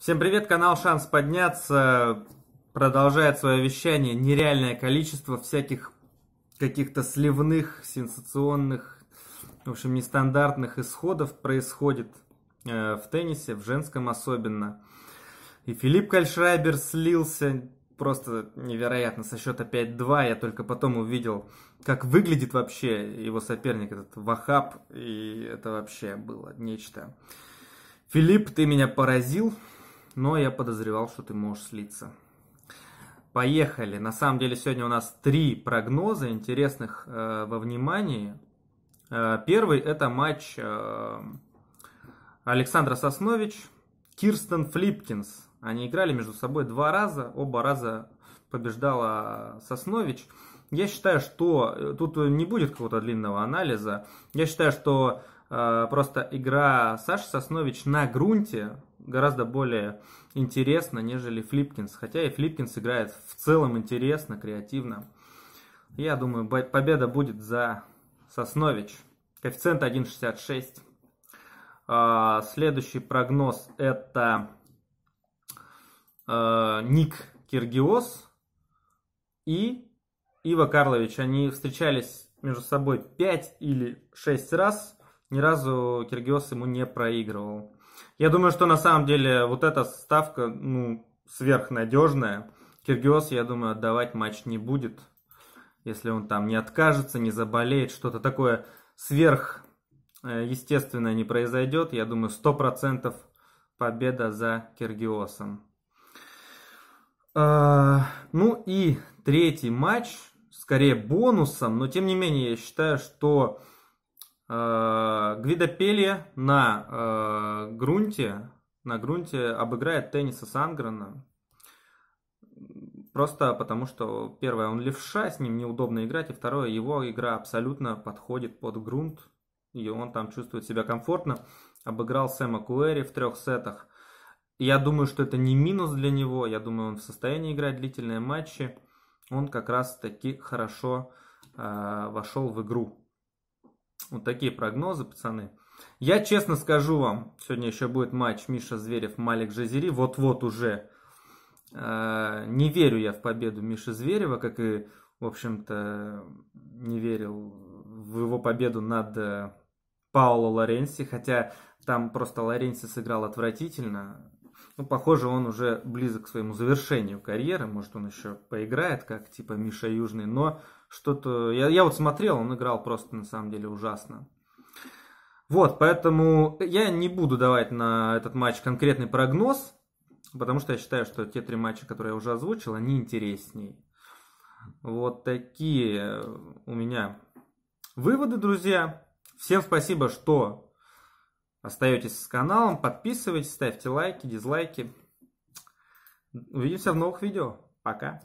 Всем привет, канал Шанс Подняться продолжает свое вещание нереальное количество всяких каких-то сливных, сенсационных, в общем, нестандартных исходов происходит э, в теннисе, в женском особенно. И Филипп Кальшрайбер слился просто невероятно со счета 5-2. Я только потом увидел, как выглядит вообще его соперник, этот Вахап, И это вообще было нечто. Филипп, ты меня поразил но я подозревал, что ты можешь слиться. Поехали. На самом деле сегодня у нас три прогноза интересных э, во внимании. Э, первый это матч э, Александра Соснович, Кирстен Флипкинс. Они играли между собой два раза, оба раза побеждала Соснович. Я считаю, что э, тут не будет какого-то длинного анализа. Я считаю, что э, просто игра Саши Соснович на грунте гораздо более интересно, нежели Флипкинс. Хотя и Флипкинс играет в целом интересно, креативно. Я думаю, победа будет за Соснович. Коэффициент 1.66. А, следующий прогноз это э, Ник Киргиос и Ива Карлович. Они встречались между собой 5 или 6 раз. Ни разу Киргиос ему не проигрывал. Я думаю, что на самом деле вот эта ставка, ну, сверхнадежная. Киргиос, я думаю, отдавать матч не будет, если он там не откажется, не заболеет, что-то такое сверх э, естественное не произойдет. Я думаю, 100% победа за Киргиосом. А, ну и третий матч, скорее бонусом, но тем не менее я считаю, что Э, Гвидопелия на э, грунте, на грунте обыграет тенниса Сангрена. Просто потому, что первое, он левша, с ним неудобно играть, и второе, его игра абсолютно подходит под грунт, и он там чувствует себя комфортно. Обыграл Сэма Куэри в трех сетах. Я думаю, что это не минус для него, я думаю, он в состоянии играть длительные матчи. Он как раз-таки хорошо э, вошел в игру. Вот такие прогнозы, пацаны. Я честно скажу вам, сегодня еще будет матч Миша Зверев, Малик Жазери, вот-вот уже. Э, не верю я в победу Миши Зверева, как и, в общем-то, не верил в его победу над э, Пауло Лоренси, хотя там просто Лоренси сыграл отвратительно. Ну, похоже, он уже близок к своему завершению карьеры. Может, он еще поиграет, как типа Миша Южный. Но что-то... Я, я вот смотрел, он играл просто на самом деле ужасно. Вот, поэтому я не буду давать на этот матч конкретный прогноз, потому что я считаю, что те три матча, которые я уже озвучил, они интереснее. Вот такие у меня выводы, друзья. Всем спасибо, что Остаетесь с каналом, подписывайтесь, ставьте лайки, дизлайки. Увидимся в новых видео. Пока.